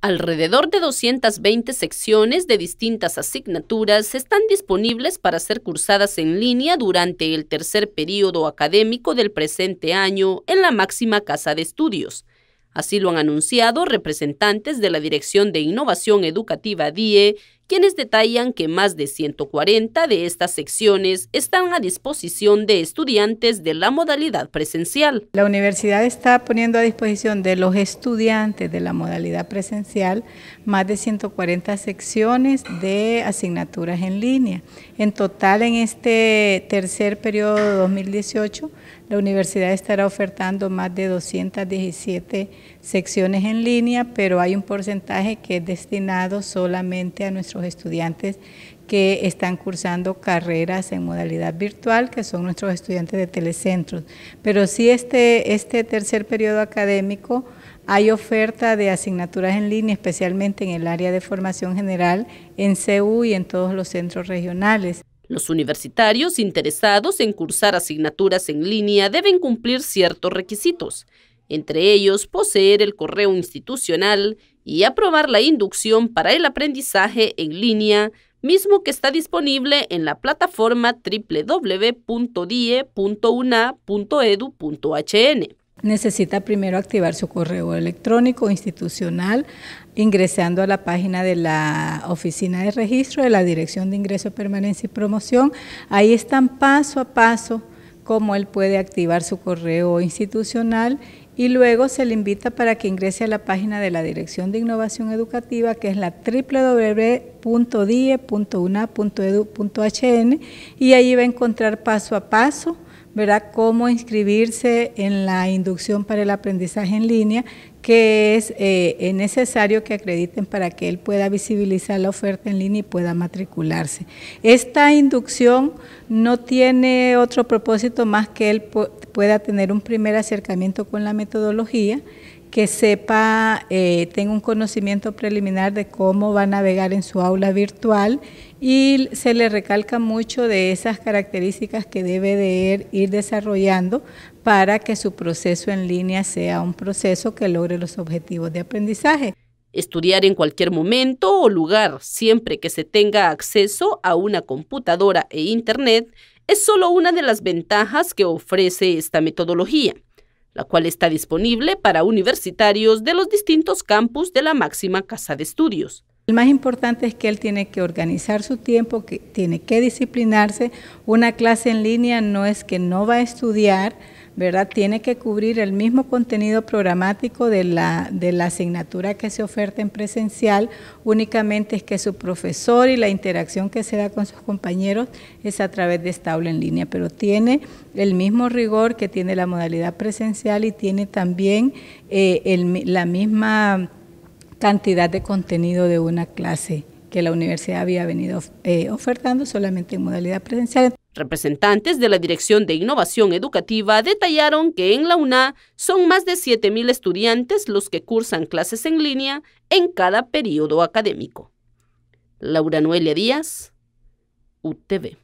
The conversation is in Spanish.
Alrededor de 220 secciones de distintas asignaturas están disponibles para ser cursadas en línea durante el tercer periodo académico del presente año en la máxima casa de estudios. Así lo han anunciado representantes de la Dirección de Innovación Educativa DIE quienes detallan que más de 140 de estas secciones están a disposición de estudiantes de la modalidad presencial. La universidad está poniendo a disposición de los estudiantes de la modalidad presencial más de 140 secciones de asignaturas en línea. En total, en este tercer periodo de 2018, la universidad estará ofertando más de 217 secciones en línea, pero hay un porcentaje que es destinado solamente a nuestro estudiantes que están cursando carreras en modalidad virtual, que son nuestros estudiantes de telecentros. Pero si este, este tercer periodo académico hay oferta de asignaturas en línea, especialmente en el área de formación general, en CEU y en todos los centros regionales. Los universitarios interesados en cursar asignaturas en línea deben cumplir ciertos requisitos, entre ellos poseer el correo institucional y aprobar la inducción para el aprendizaje en línea, mismo que está disponible en la plataforma www.die.una.edu.hn. Necesita primero activar su correo electrónico institucional ingresando a la página de la Oficina de Registro de la Dirección de Ingreso, Permanencia y Promoción. Ahí están paso a paso cómo él puede activar su correo institucional y luego se le invita para que ingrese a la página de la Dirección de Innovación Educativa, que es la www.die.una.edu.hn, y allí va a encontrar paso a paso verá Cómo inscribirse en la inducción para el aprendizaje en línea, que es, eh, es necesario que acrediten para que él pueda visibilizar la oferta en línea y pueda matricularse. Esta inducción no tiene otro propósito más que él pueda tener un primer acercamiento con la metodología que sepa, eh, tenga un conocimiento preliminar de cómo va a navegar en su aula virtual y se le recalca mucho de esas características que debe de er, ir desarrollando para que su proceso en línea sea un proceso que logre los objetivos de aprendizaje. Estudiar en cualquier momento o lugar, siempre que se tenga acceso a una computadora e Internet, es solo una de las ventajas que ofrece esta metodología la cual está disponible para universitarios de los distintos campus de la máxima casa de estudios. El más importante es que él tiene que organizar su tiempo, que tiene que disciplinarse. Una clase en línea no es que no va a estudiar, ¿verdad? Tiene que cubrir el mismo contenido programático de la, de la asignatura que se oferta en presencial, únicamente es que su profesor y la interacción que se da con sus compañeros es a través de esta aula en línea, pero tiene el mismo rigor que tiene la modalidad presencial y tiene también eh, la misma cantidad de contenido de una clase que la universidad había venido eh, ofertando solamente en modalidad presencial. Representantes de la Dirección de Innovación Educativa detallaron que en la UNA son más de 7.000 estudiantes los que cursan clases en línea en cada periodo académico. Laura Noelia Díaz, UTV.